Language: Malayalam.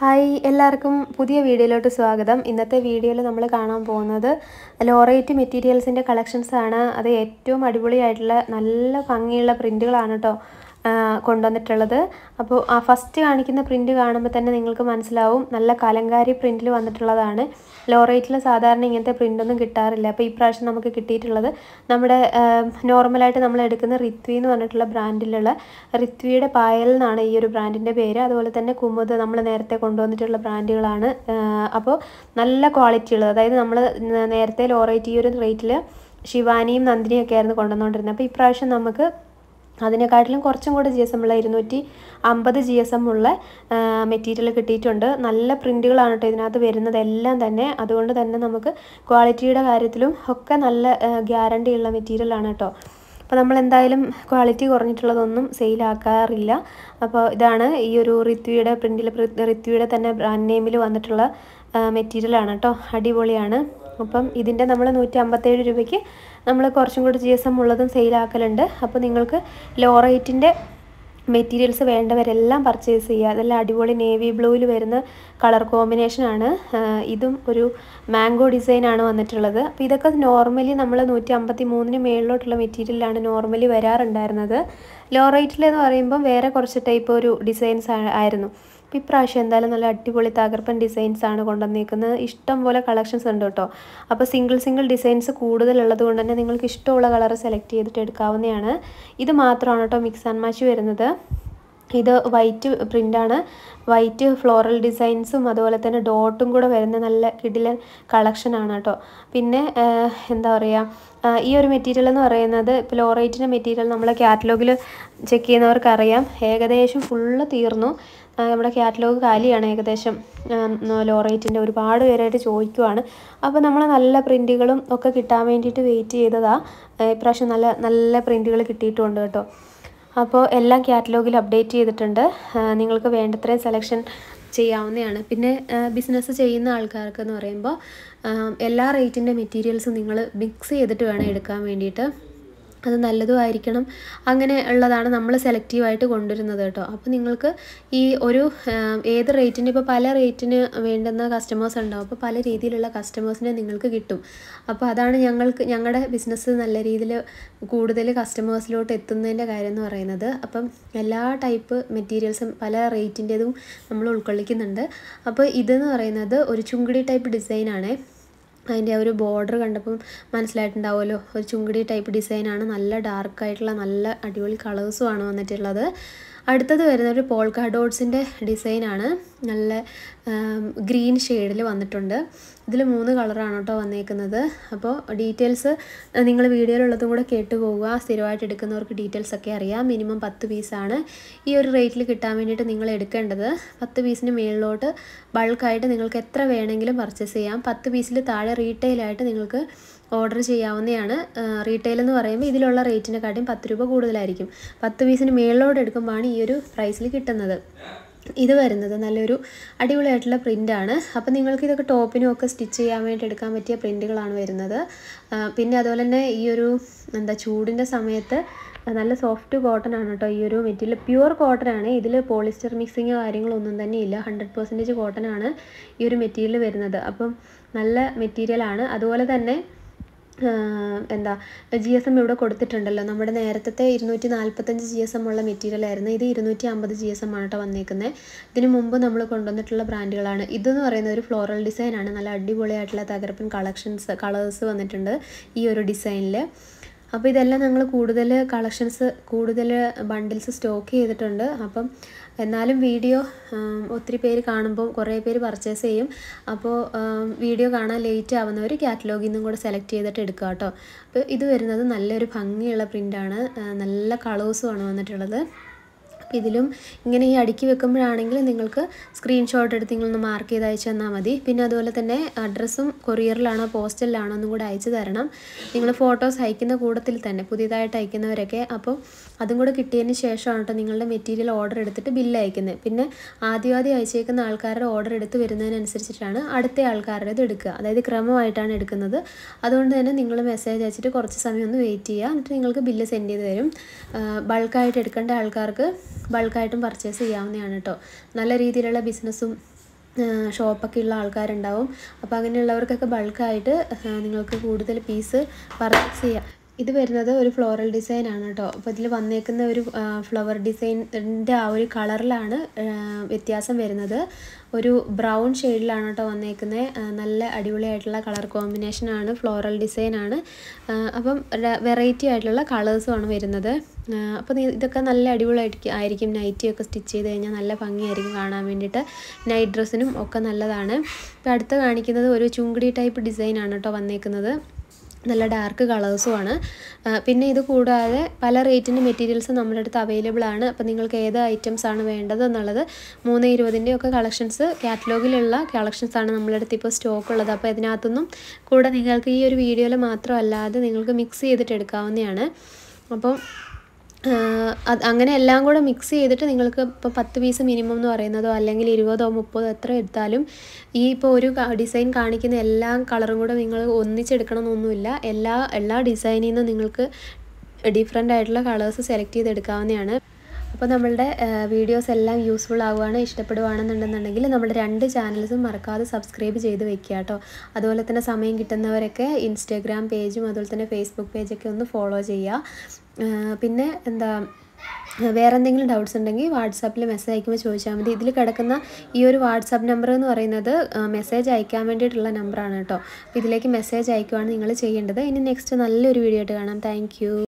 ഹായ് എല്ലാവർക്കും പുതിയ വീഡിയോയിലോട്ട് സ്വാഗതം ഇന്നത്തെ വീഡിയോയിൽ നമ്മൾ കാണാൻ പോകുന്നത് ലോറേറ്റ് മെറ്റീരിയൽസിൻ്റെ കളക്ഷൻസാണ് അത് ഏറ്റവും അടിപൊളിയായിട്ടുള്ള നല്ല ഭംഗിയുള്ള പ്രിൻറ്റുകളാണ് കേട്ടോ കൊണ്ടുവന്നിട്ടുള്ളത് അപ്പോൾ ആ ഫസ്റ്റ് കാണിക്കുന്ന പ്രിൻറ്റ് കാണുമ്പോൾ തന്നെ നിങ്ങൾക്ക് മനസ്സിലാവും നല്ല കലങ്കാരി പ്രിൻറ്റിൽ വന്നിട്ടുള്ളതാണ് ലോ റേറ്റിൽ സാധാരണ ഇങ്ങനത്തെ പ്രിൻ്റൊന്നും കിട്ടാറില്ല അപ്പോൾ ഈ പ്രാവശ്യം നമുക്ക് കിട്ടിയിട്ടുള്ളത് നമ്മുടെ നോർമലായിട്ട് നമ്മൾ എടുക്കുന്ന റിത്വി എന്ന് പറഞ്ഞിട്ടുള്ള ബ്രാൻഡിലുള്ള റിത്വിയുടെ പായൽ എന്നാണ് ഈ ഒരു ബ്രാൻഡിൻ്റെ പേര് അതുപോലെ തന്നെ കുമുദ് നമ്മൾ നേരത്തെ കൊണ്ടുവന്നിട്ടുള്ള ബ്രാൻഡുകളാണ് അപ്പോൾ നല്ല ക്വാളിറ്റി ഉള്ളത് അതായത് നമ്മൾ നേരത്തെ ലോ റേറ്റ് ഈ ഒരു റേറ്റിൽ ശിവാനിയും നന്ദിനിയും ഒക്കെ ആയിരുന്നു കൊണ്ടുവന്നുകൊണ്ടിരുന്നത് അപ്പോൾ ഇപ്രാവശ്യം നമുക്ക് അതിനെക്കാട്ടിലും കുറച്ചും കൂടെ ജി എസ് ഉള്ള ഇരുന്നൂറ്റി അമ്പത് ജി എസ് എം ഉള്ള മെറ്റീരിയൽ കിട്ടിയിട്ടുണ്ട് നല്ല പ്രിൻറ്റുകളാണ് കേട്ടോ ഇതിനകത്ത് വരുന്നത് എല്ലാം തന്നെ അതുകൊണ്ട് തന്നെ നമുക്ക് ക്വാളിറ്റിയുടെ കാര്യത്തിലും ഒക്കെ നല്ല ഗ്യാരണ്ടിയുള്ള മെറ്റീരിയലാണ് കേട്ടോ അപ്പോൾ നമ്മൾ എന്തായാലും ക്വാളിറ്റി കുറഞ്ഞിട്ടുള്ളതൊന്നും സെയിലാക്കാറില്ല അപ്പോൾ ഇതാണ് ഈ ഒരു ഋത്വിയുടെ പ്രിൻറ്റിൽ ഋത്വിയുടെ തന്നെ ബ്രാൻഡ് നെയിമിൽ വന്നിട്ടുള്ള മെറ്റീരിയലാണ് കേട്ടോ അടിപൊളിയാണ് അപ്പം ഇതിൻ്റെ നമ്മൾ നൂറ്റി അമ്പത്തേഴ് രൂപയ്ക്ക് നമ്മൾ കുറച്ചും കൂടി ജി എസ് എം ഉള്ളതും സെയിലാക്കലുണ്ട് അപ്പോൾ നിങ്ങൾക്ക് ലോ റേറ്റിൻ്റെ മെറ്റീരിയൽസ് വേണ്ടവരെല്ലാം പർച്ചേസ് ചെയ്യുക അതെല്ലാം അടിപൊളി നേവി ബ്ലൂവിൽ വരുന്ന കളർ കോമ്പിനേഷനാണ് ഇതും ഒരു മാംഗോ ഡിസൈനാണ് വന്നിട്ടുള്ളത് അപ്പോൾ ഇതൊക്കെ നോർമലി നമ്മൾ നൂറ്റി അമ്പത്തി മൂന്നിന് മേളിലോട്ടുള്ള മെറ്റീരിയലാണ് നോർമലി വരാറുണ്ടായിരുന്നത് ലോ റേറ്റിലെന്ന് പറയുമ്പം വേറെ കുറച്ച് ടൈപ്പ് ഒരു ഡിസൈൻസ് ആയിരുന്നു അപ്പോൾ ഇപ്രാവശ്യം എന്തായാലും നല്ല അടിപൊളി തകർപ്പൻ ഡിസൈൻസ് ആണ് കൊണ്ടുവന്നിരിക്കുന്നത് ഇഷ്ടം പോലെ കളക്ഷൻസ് ഉണ്ട് കേട്ടോ അപ്പോൾ സിംഗിൾ സിംഗിൾ ഡിസൈൻസ് കൂടുതലുള്ളത് കൊണ്ട് തന്നെ നിങ്ങൾക്ക് ഇഷ്ടമുള്ള കളർ സെലക്ട് ചെയ്തിട്ട് എടുക്കാവുന്നതാണ് ഇത് മാത്രമാണ് കേട്ടോ മിക്സ് ആൻഡ് മാച്ച് വരുന്നത് ഇത് വൈറ്റ് പ്രിൻ്റാണ് വൈറ്റ് ഫ്ലോറൽ ഡിസൈൻസും അതുപോലെ തന്നെ ഡോട്ടും കൂടെ വരുന്ന നല്ല കിടിലൻ കളക്ഷനാണ് കേട്ടോ പിന്നെ എന്താ പറയുക ഈ ഒരു മെറ്റീരിയൽ എന്ന് പറയുന്നത് ഇപ്പോൾ ലോറേറ്റിൻ്റെ മെറ്റീരിയൽ നമ്മളെ കാറ്റലോഗിൽ ചെക്ക് ചെയ്യുന്നവർക്കറിയാം ഏകദേശം ഫുള്ള് തീർന്നു നമ്മുടെ കാറ്റലോഗ് കാലിയാണ് ഏകദേശം ലോ റേറ്റിൻ്റെ ഒരുപാട് പേരായിട്ട് ചോദിക്കുവാണ് അപ്പോൾ നമ്മൾ നല്ല പ്രിൻറ്റുകളും ഒക്കെ കിട്ടാൻ വേണ്ടിയിട്ട് വെയിറ്റ് ചെയ്തതാണ് ഇപ്രാവശ്യം നല്ല നല്ല പ്രിൻറ്റുകൾ കിട്ടിയിട്ടുണ്ട് കേട്ടോ അപ്പോൾ എല്ലാം കാറ്റലോഗിൽ അപ്ഡേറ്റ് ചെയ്തിട്ടുണ്ട് നിങ്ങൾക്ക് വേണ്ടത്രയും സെലക്ഷൻ ചെയ്യാവുന്നതാണ് പിന്നെ ബിസിനസ് ചെയ്യുന്ന ആൾക്കാർക്ക് എന്ന് പറയുമ്പോൾ എല്ലാ റേറ്റിൻ്റെ മെറ്റീരിയൽസും നിങ്ങൾ മിക്സ് ചെയ്തിട്ട് വേണം എടുക്കാൻ വേണ്ടിയിട്ട് അത് നല്ലതും ആയിരിക്കണം അങ്ങനെ ഉള്ളതാണ് നമ്മൾ സെലക്റ്റീവായിട്ട് കൊണ്ടുവരുന്നത് കേട്ടോ അപ്പോൾ നിങ്ങൾക്ക് ഈ ഒരു ഏത് റേറ്റിന് ഇപ്പോൾ പല റേറ്റിന് വേണ്ടുന്ന കസ്റ്റമേഴ്സ് ഉണ്ടാവും അപ്പോൾ പല രീതിയിലുള്ള കസ്റ്റമേഴ്സിനെ നിങ്ങൾക്ക് കിട്ടും അപ്പോൾ അതാണ് ഞങ്ങൾക്ക് ഞങ്ങളുടെ ബിസിനസ് നല്ല രീതിയിൽ കൂടുതൽ കസ്റ്റമേഴ്സിലോട്ട് എത്തുന്നതിൻ്റെ കാര്യം എന്ന് പറയുന്നത് അപ്പം എല്ലാ ടൈപ്പ് മെറ്റീരിയൽസും പല റേറ്റിൻ്റെതും നമ്മൾ ഉൾക്കൊള്ളിക്കുന്നുണ്ട് അപ്പോൾ ഇതെന്ന് പറയുന്നത് ഒരു ചുങ്കിടി ടൈപ്പ് ഡിസൈനാണ് അതിൻ്റെ ആ ഒരു ബോർഡർ കണ്ടപ്പം മനസ്സിലായിട്ടുണ്ടാവുമല്ലോ ഒരു ചുങ്കിടി ടൈപ്പ് ഡിസൈനാണ് നല്ല ഡാർക്കായിട്ടുള്ള നല്ല അടിപൊളി കളേഴ്സുമാണ് വന്നിട്ടുള്ളത് അടുത്തത് വരുന്ന ഒരു പോൾക്കാ ഡിസൈനാണ് നല്ല ഗ്രീൻ ഷെയ്ഡിൽ വന്നിട്ടുണ്ട് ഇതിൽ മൂന്ന് കളറാണ് കേട്ടോ വന്നേക്കുന്നത് അപ്പോൾ ഡീറ്റെയിൽസ് നിങ്ങൾ വീഡിയോയിലുള്ളതും കൂടെ കേട്ട് പോവുക സ്ഥിരമായിട്ട് എടുക്കുന്നവർക്ക് ഡീറ്റെയിൽസ് ഒക്കെ അറിയാം മിനിമം പത്ത് പീസാണ് ഈ ഒരു റേറ്റിൽ കിട്ടാൻ വേണ്ടിയിട്ട് നിങ്ങൾ എടുക്കേണ്ടത് പത്ത് പീസിന് മുകളിലോട്ട് ബൾക്കായിട്ട് നിങ്ങൾക്ക് എത്ര വേണമെങ്കിലും പർച്ചേസ് ചെയ്യാം പത്ത് പീസിൽ താഴെ റീറ്റെയിലായിട്ട് നിങ്ങൾക്ക് ഓർഡർ ചെയ്യാവുന്നതാണ് റീറ്റെയിൽ എന്ന് പറയുമ്പോൾ ഇതിലുള്ള റേറ്റിനെക്കാട്ടിയും പത്ത് രൂപ കൂടുതലായിരിക്കും പത്ത് പീസിന് മുകളിലോട്ട് എടുക്കുമ്പോഴാണ് ഈ ഈ ഒരു പ്രൈസിൽ കിട്ടുന്നത് ഇത് വരുന്നത് നല്ലൊരു അടിപൊളിയായിട്ടുള്ള പ്രിൻ്റാണ് അപ്പോൾ നിങ്ങൾക്ക് ഇതൊക്കെ ടോപ്പിനും ഒക്കെ സ്റ്റിച്ച് ചെയ്യാൻ വേണ്ടി എടുക്കാൻ പറ്റിയ പ്രിൻ്റുകളാണ് വരുന്നത് പിന്നെ അതുപോലെ തന്നെ ഈ ഒരു എന്താ ചൂടിൻ്റെ സമയത്ത് നല്ല സോഫ്റ്റ് കോട്ടൺ ആണ് കേട്ടോ ഈ ഒരു മെറ്റീരിയൽ പ്യുവർ കോട്ടൺ ആണ് ഇതിൽ പോളിസ്റ്റർ മിക്സിങ് കാര്യങ്ങളൊന്നും തന്നെ ഇല്ല ഹൺഡ്രഡ് പെർസെൻറ്റേജ് കോട്ടൺ ആണ് ഈ ഒരു മെറ്റീരിയൽ വരുന്നത് അപ്പം നല്ല മെറ്റീരിയലാണ് അതുപോലെ തന്നെ എന്താ ജി എസ് എം ഇവിടെ കൊടുത്തിട്ടുണ്ടല്ലോ നമ്മുടെ നേരത്തെ ഇരുന്നൂറ്റി നാൽപ്പത്തഞ്ച് ജി എസ് എം ഉള്ള ആയിരുന്നു ഇത് ഇരുന്നൂറ്റി അമ്പത് ജി എസ് എം ആണ് കേട്ടോ വന്നേക്കുന്നത് ഇതിന് മുമ്പ് നമ്മൾ കൊണ്ടുവന്നിട്ടുള്ള ബ്രാൻഡുകളാണ് ഇതെന്ന് പറയുന്നത് ഒരു ഫ്ലോറൽ ഡിസൈനാണ് നല്ല അടിപൊളിയായിട്ടുള്ള തകർപ്പൻ കളക്ഷൻസ് കളേഴ്സ് വന്നിട്ടുണ്ട് ഈ ഒരു ഡിസൈനിൽ അപ്പോൾ ഇതെല്ലാം ഞങ്ങൾ കൂടുതൽ കളക്ഷൻസ് കൂടുതൽ ബണ്ടിൽസ് സ്റ്റോക്ക് ചെയ്തിട്ടുണ്ട് അപ്പം എന്നാലും വീഡിയോ ഒത്തിരി പേര് കാണുമ്പോൾ കുറേ പേര് പർച്ചേസ് ചെയ്യും അപ്പോൾ വീഡിയോ കാണാൻ ലേറ്റ് ആവുന്നവർ കാറ്റലോഗിൽ നിന്നും കൂടെ സെലക്ട് ചെയ്തിട്ട് എടുക്കുക കേട്ടോ അപ്പോൾ ഇത് വരുന്നത് നല്ലൊരു ഭംഗിയുള്ള പ്രിൻ്റാണ് നല്ല കളേഴ്സുമാണ് വന്നിട്ടുള്ളത് അപ്പോൾ ഇതിലും ഇങ്ങനെ ഈ അടുക്കി വെക്കുമ്പോഴാണെങ്കിൽ നിങ്ങൾക്ക് സ്ക്രീൻഷോട്ട് എടുത്ത് നിങ്ങളൊന്ന് മാർക്ക് ചെയ്ത് അയച്ചു തന്നാൽ മതി പിന്നെ അതുപോലെ തന്നെ അഡ്രസ്സും കൊറിയറിലാണോ പോസ്റ്റലിലാണോ ഒന്നും കൂടെ അയച്ചു തരണം നിങ്ങൾ ഫോട്ടോസ് അയക്കുന്ന കൂട്ടത്തിൽ തന്നെ പുതിയതായിട്ട് അയക്കുന്നവരൊക്കെ അപ്പോൾ അതും കൂടെ കിട്ടിയതിന് ശേഷമാണ് കേട്ടോ നിങ്ങളുടെ മെറ്റീരിയൽ ഓർഡർ എടുത്തിട്ട് ബില്ല് അയക്കുന്നത് പിന്നെ ആദ്യമാദ്യം അയച്ചേക്കുന്ന ആൾക്കാരുടെ ഓർഡർ എടുത്ത് വരുന്നതിനനുസരിച്ചിട്ടാണ് അടുത്ത ആൾക്കാരുടേത് എടുക്കുക അതായത് ക്രമമായിട്ടാണ് എടുക്കുന്നത് അതുകൊണ്ട് തന്നെ നിങ്ങൾ മെസ്സേജ് അയച്ചിട്ട് കുറച്ച് സമയം ഒന്ന് വെയിറ്റ് ചെയ്യുക എന്നിട്ട് നിങ്ങൾക്ക് ബില്ല് സെൻഡ് ചെയ്ത് തരും ബൾക്കായിട്ട് എടുക്കേണ്ട ആൾക്കാർക്ക് ബൾക്കായിട്ടും പർച്ചേസ് ചെയ്യാവുന്നതാണ് കേട്ടോ നല്ല രീതിയിലുള്ള ബിസിനസ്സും ഷോപ്പൊക്കെ ഉള്ള ആൾക്കാരുണ്ടാവും അപ്പോൾ അങ്ങനെയുള്ളവർക്കൊക്കെ ബൾക്കായിട്ട് നിങ്ങൾക്ക് കൂടുതൽ പീസ് പർച്ചേസ് ചെയ്യാം ഇത് വരുന്നത് ഒരു ഫ്ലോറൽ ഡിസൈൻ ആണ് കേട്ടോ അപ്പോൾ ഇതിൽ വന്നേക്കുന്ന ഒരു ഫ്ലവർ ഡിസൈനിൻ്റെ ആ ഒരു കളറിലാണ് വ്യത്യാസം വരുന്നത് ഒരു ബ്രൗൺ ഷെയ്ഡിലാണ് കേട്ടോ വന്നേക്കുന്നത് നല്ല അടിപൊളിയായിട്ടുള്ള കളർ കോമ്പിനേഷനാണ് ഫ്ലോറൽ ഡിസൈനാണ് അപ്പം വെറൈറ്റി ആയിട്ടുള്ള കളേഴ്സുമാണ് വരുന്നത് അപ്പോൾ ഇതൊക്കെ നല്ല അടിപൊളിയായിട്ട് ആയിരിക്കും നൈറ്റിയൊക്കെ സ്റ്റിച്ച് ചെയ്ത് കഴിഞ്ഞാൽ നല്ല ഭംഗിയായിരിക്കും കാണാൻ വേണ്ടിയിട്ട് നൈറ്റ് ഡ്രസ്സിനും ഒക്കെ നല്ലതാണ് ഇപ്പോൾ അടുത്ത് കാണിക്കുന്നത് ഒരു ചുങ്കുടി ടൈപ്പ് ഡിസൈനാണ് കേട്ടോ വന്നേക്കുന്നത് നല്ല ഡാർക്ക് കളേഴ്സുമാണ് പിന്നെ ഇത് കൂടാതെ പല റേറ്റിൻ്റെ മെറ്റീരിയൽസും നമ്മുടെ അടുത്ത് അവൈലബിൾ ആണ് അപ്പം നിങ്ങൾക്ക് ഏത് ഐറ്റംസ് ആണ് വേണ്ടത് എന്നുള്ളത് മൂന്ന് ഇരുപതിൻ്റെ ഒക്കെ കളക്ഷൻസ് കാറ്റലോഗിലുള്ള കളക്ഷൻസ് ആണ് നമ്മുടെ അടുത്ത് ഇപ്പോൾ സ്റ്റോക്ക് ഉള്ളത് അപ്പോൾ ഇതിനകത്തൊന്നും കൂടെ നിങ്ങൾക്ക് ഈ ഒരു വീഡിയോയിൽ മാത്രമല്ലാതെ നിങ്ങൾക്ക് മിക്സ് ചെയ്തിട്ട് എടുക്കാവുന്നതാണ് അപ്പം അത് അങ്ങനെ എല്ലാം കൂടെ മിക്സ് ചെയ്തിട്ട് നിങ്ങൾക്ക് ഇപ്പോൾ പത്ത് പീസ് മിനിമം എന്ന് പറയുന്നതോ അല്ലെങ്കിൽ ഇരുപതോ മുപ്പതോ എത്ര എടുത്താലും ഈ ഇപ്പോൾ ഒരു ഡിസൈൻ കാണിക്കുന്ന എല്ലാ കളറും കൂടെ നിങ്ങൾ എന്നൊന്നുമില്ല എല്ലാ എല്ലാ ഡിസൈനിൽ നിന്നും നിങ്ങൾക്ക് ഡിഫറെൻ്റ് ആയിട്ടുള്ള കളേഴ്സ് സെലക്ട് ചെയ്തെടുക്കാവുന്നതാണ് അപ്പോൾ നമ്മളുടെ വീഡിയോസ് എല്ലാം യൂസ്ഫുൾ ആവുകയാണ് ഇഷ്ടപ്പെടുകയാണെന്നുണ്ടെന്നുണ്ടെങ്കിൽ നമ്മുടെ രണ്ട് ചാനൽസും മറക്കാതെ സബ്സ്ക്രൈബ് ചെയ്ത് വെക്കുക കേട്ടോ അതുപോലെ തന്നെ സമയം കിട്ടുന്നവരൊക്കെ ഇൻസ്റ്റാഗ്രാം പേജും അതുപോലെ തന്നെ ഫേസ്ബുക്ക് പേജൊക്കെ ഒന്ന് ഫോളോ ചെയ്യുക പിന്നെ എന്താ വേറെ എന്തെങ്കിലും ഡൗട്ട്സ് ഉണ്ടെങ്കിൽ വാട്സാപ്പിൽ മെസ്സേജ് അയക്കുമ്പോൾ ചോദിച്ചാൽ മതി ഇതിൽ കിടക്കുന്ന ഈ ഒരു വാട്സാപ്പ് നമ്പർ എന്ന് പറയുന്നത് മെസ്സേജ് അയക്കാൻ വേണ്ടിയിട്ടുള്ള നമ്പറാണ് കേട്ടോ അപ്പോൾ ഇതിലേക്ക് മെസ്സേജ് അയക്കുവാണ് നിങ്ങൾ ചെയ്യേണ്ടത് ഇനി നെക്സ്റ്റ് നല്ലൊരു വീഡിയോ ആയിട്ട് കാണാം താങ്ക്